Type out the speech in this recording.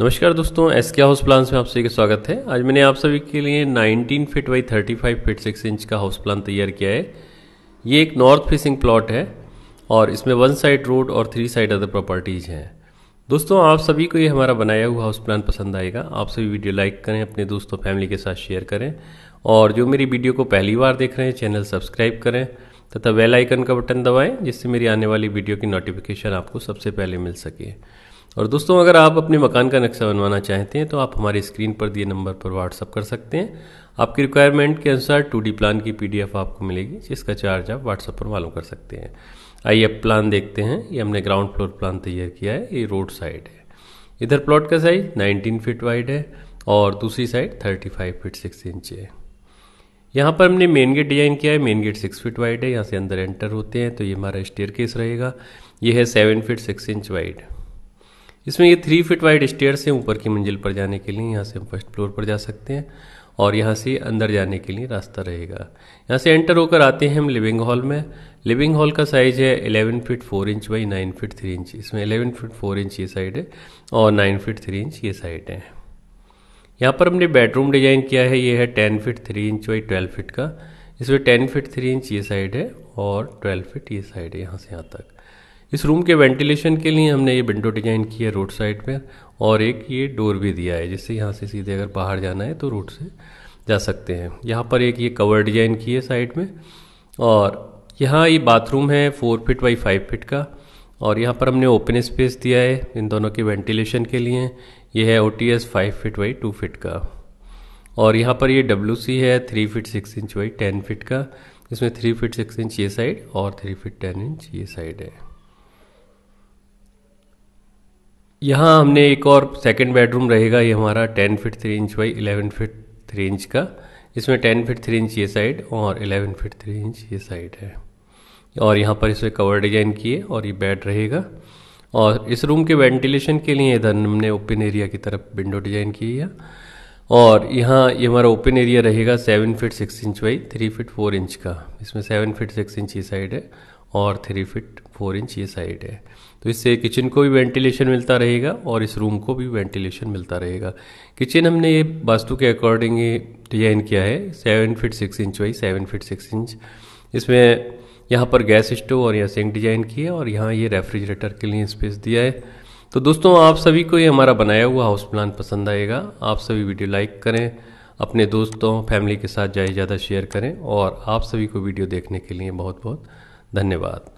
नमस्कार दोस्तों एस के हाउस प्लान्स में आप सभी का स्वागत है आज मैंने आप सभी के लिए 19 feet by 35 feet six inch का हाउस प्लान तैयार किया है ये एक नॉर्थ फेसिंग प्लॉट है और इसमें वन साइड रोड और थ्री साइड अदर प्रॉपर्टीज़ हैं दोस्तों आप सभी को ये हमारा बनाया हुआ हाउस प्लान पसंद आएगा आप सभी वीडियो लाइक करें अपने दोस्तों फैमिली के साथ शेयर करें और जो मेरी वीडियो को पहली बार देख रहे हैं चैनल सब्सक्राइब करें तथा वेलाइकन आइकन का बटन दबाएं जिससे मेरी आने वाली वीडियो की नोटिफिकेशन आपको सबसे पहले मिल सके और दोस्तों अगर आप अपने मकान का नक्शा बनवाना चाहते हैं तो आप हमारे स्क्रीन पर दिए नंबर पर व्हाट्सअप कर सकते हैं आपकी रिक्वायरमेंट के अनुसार टू प्लान की पी आपको मिलेगी जिसका चार्ज आप व्हाट्सअप पर मालूम कर सकते हैं आइए अब प्लान देखते हैं ये हमने ग्राउंड फ्लोर प्लान तैयार किया है ये रोड साइड है इधर प्लॉट का साइज 19 फीट वाइड है और दूसरी साइड 35 फीट सिक्स इंच है यहाँ पर हमने मेन गेट डिजाइन किया है main gate six feet wide है यहाँ से अंदर एंटर होते हैं तो ये हमारा स्टेयर केस रहेगा ये है seven feet six inch wide इसमें ये थ्री फिट वाइड स्टेयर से ऊपर की मंजिल पर जाने के लिए यहाँ से हम फर्स्ट फ्लोर पर जा सकते हैं और यहाँ से अंदर जाने के लिए रास्ता रहेगा यहाँ से एंटर होकर आते हैं हम लिविंग हॉल में लिविंग हॉल का साइज़ है 11 feet 4 inch by 9 feet 3 inch इसमें 11 फीट 4 इंच ये साइड है और 9 फीट 3 इंच ये साइड है यहाँ पर हमने बेडरूम डिजाइन किया है ये है ten feet three inch by twelve feet का इसमें टेन फिट थ्री इंच ये साइड है और ट्वेल्व फिट ये साइड है यहाँ से यहाँ तक इस रूम के वेंटिलेशन के लिए हमने ये विंडो डिजाइन की है रोड साइड पे और एक ये डोर भी दिया है जिससे यहाँ से सीधे अगर बाहर जाना है तो रोड से जा सकते हैं यहाँ पर एक ये कवर डिजाइन की है साइड में और यहाँ ये बाथरूम है four feet by five feet का और यहाँ पर हमने ओपन स्पेस दिया है इन दोनों के वेंटिलेशन के लिए ये है O T S five feet by two feet का और यहाँ पर ये डब्ल्यू सी है three feet six inch by ten feet का इसमें थ्री फिट सिक्स इंच ये साइड और थ्री फिट टेन इंच ये साइड है यहाँ हमने एक और सेकेंड बेडरूम रहेगा ये हमारा ten feet three inch by eleven feet three inch का इसमें टेन फिट थ्री इंच ये साइड और इलेवन फिट थ्री इंच ये साइड है और यहाँ पर इसमें कवर डिजाइन किए और ये बेड रहेगा और इस रूम के वेंटिलेशन के लिए इधर हमने ओपन एरिया की तरफ विंडो डिजाइन की है और यहाँ ये हमारा ओपन एरिया रहेगा seven feet six inch by three feet four inch का इसमें सेवन फिट सिक्स इंच ये साइड है और थ्री फिट फोर इंच ये साइड है तो इससे किचन को भी वेंटिलेशन मिलता रहेगा और इस रूम को भी वेंटिलेशन मिलता रहेगा किचन हमने ये वास्तु के अकॉर्डिंग ही डिजाइन किया है seven feet six inch by seven feet six inch इसमें यहाँ पर गैस स्टोव और यहाँ सिंक डिजाइन किया और यहाँ ये रेफ्रिजरेटर के लिए स्पेस दिया है तो दोस्तों आप सभी को ये हमारा बनाया हुआ हाउस प्लान पसंद आएगा आप सभी वीडियो लाइक करें अपने दोस्तों फैमिली के साथ जाए ज़्यादा शेयर करें और आप सभी को वीडियो देखने के लिए बहुत बहुत धन्यवाद